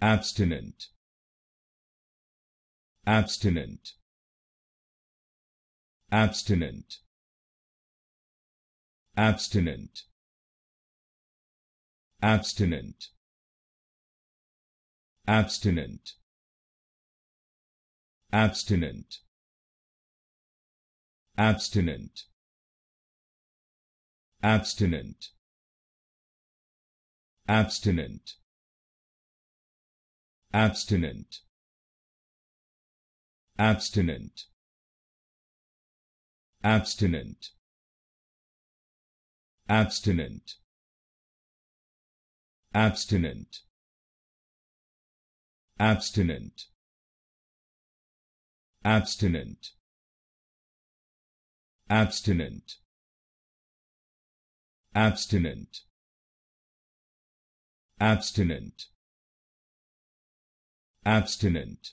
abstinent abstinent abstinent abstinent abstinent abstinent abstinent abstinent abstinent abstinent abstinent abstinent abstinent abstinent abstinent abstinent abstinent abstinent abstinent abstinent abstinent